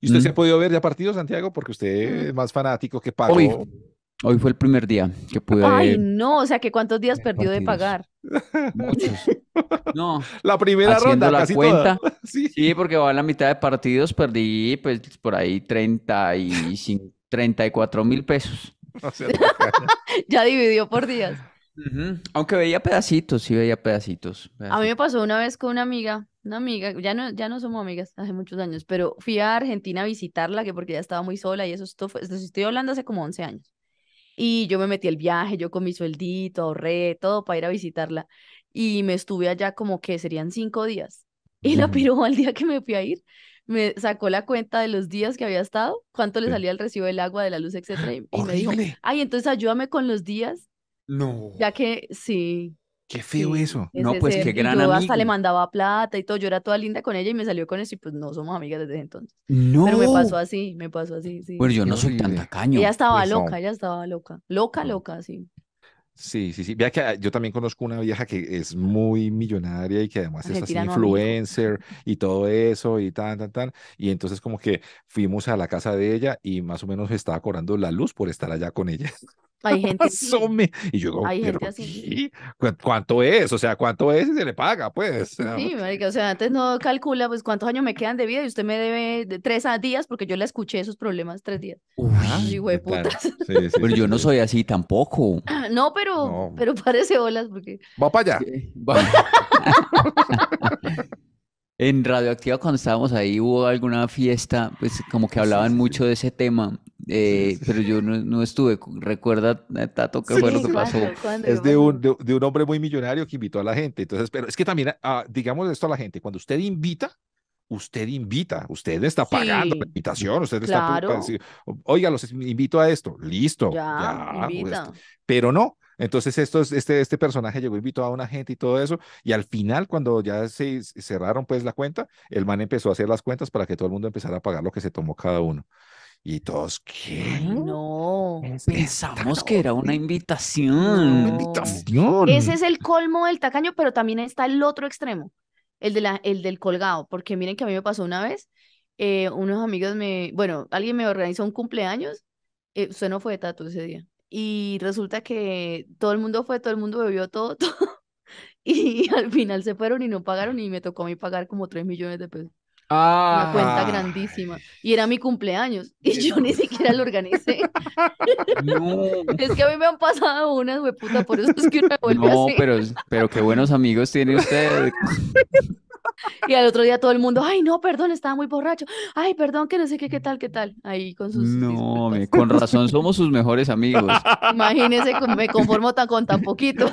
¿Y usted se ha mm. podido ver ya partido, Santiago? Porque usted mm. es más fanático que pago. Hoy, fue el primer día que pude. Ay, no, o sea, que ¿cuántos días perdió de pagar? Muchos. No. La primera ronda, la casi Sí. porque va a la mitad de partidos, perdí pues por ahí 35, 34 mil pesos. ya dividió por días. Aunque veía pedacitos, sí veía pedacitos, A mí me pasó una vez con una amiga, una amiga, ya no, ya no somos amigas hace muchos años, pero fui a Argentina a visitarla, que porque ya estaba muy sola y eso, esto estoy hablando hace como 11 años. Y yo me metí el viaje, yo con mi sueldito, ahorré todo para ir a visitarla. Y me estuve allá como que serían cinco días. Y la piró al día que me fui a ir, me sacó la cuenta de los días que había estado, cuánto le salía el recibo del agua, de la luz, etc Y, me dijo, ay, entonces ayúdame con los días no. Ya que sí. Qué feo eso. no, pues qué gran yo hasta le mandaba plata y todo. Yo era toda linda con ella y me salió con eso y pues no somos amigas desde entonces. No. Pero me pasó así, me pasó así, sí. Bueno, yo no soy tan tacaño. Ella estaba pues, loca, ya estaba loca. Loca, loca, sí. Sí, sí, sí. Vea que ah, yo también conozco una vieja que es muy millonaria y que además es así influencer y todo eso y tan, tan, tan. Y entonces como que fuimos a la casa de ella y más o menos estaba cobrando la luz por estar allá con ella. Hay gente así. ¿cuánto es? O sea, ¿cuánto es y se le paga? Pues. Sí, marica, o sea, antes no calcula pues cuántos años me quedan de vida y usted me debe de tres a días porque yo le escuché esos problemas tres días. Uy, pero yo no soy así tampoco. No, pero, pero parece olas porque. Va para allá. En Radioactiva, cuando estábamos ahí, hubo alguna fiesta, pues como que hablaban mucho de ese tema eh, pero yo no, no, estuve. Recuerda, eh, Tato, qué fue lo que pasó. es de un, de, un, hombre muy millonario que invitó a la gente. Entonces, pero es que también, ah, digamos esto a la gente, cuando usted invita, usted invita, usted está pagando la invitación, usted está pues, oiga, los invito a esto, listo, pues, pero no, entonces, esto es, este, este personaje llegó, invitó a una gente y todo eso, y al final, cuando ya se cerraron pues la cuenta, el man empezó a hacer las cuentas para que todo el mundo empezara a pagar lo que se tomó cada uno. Y todos, ¿qué? no. Pensamos que era una invitación. Ese es el colmo del tacaño, pero también está el otro extremo, el, de la, el del colgado, porque miren que a mí me pasó una vez, eh, unos amigos me, bueno, alguien me organizó un cumpleaños, eh, usted no fue de tatu ese día, y resulta que todo el mundo fue, todo el mundo bebió todo, todo, y al final se fueron y no pagaron y me tocó a mí pagar como 3 millones de pesos. Una ah. cuenta grandísima. Y era mi cumpleaños. Y yo ni siquiera lo organicé. No. es que a mí me han pasado unas, puta por eso es que una vuelve No, pero, pero qué buenos amigos tiene usted. Y al otro día todo el mundo, ay, no, perdón, estaba muy borracho. Ay, perdón, que no sé qué, qué tal, qué tal. Ahí con sus. No, con razón somos sus mejores amigos. Imagínese, me conformo tan, con tan poquito.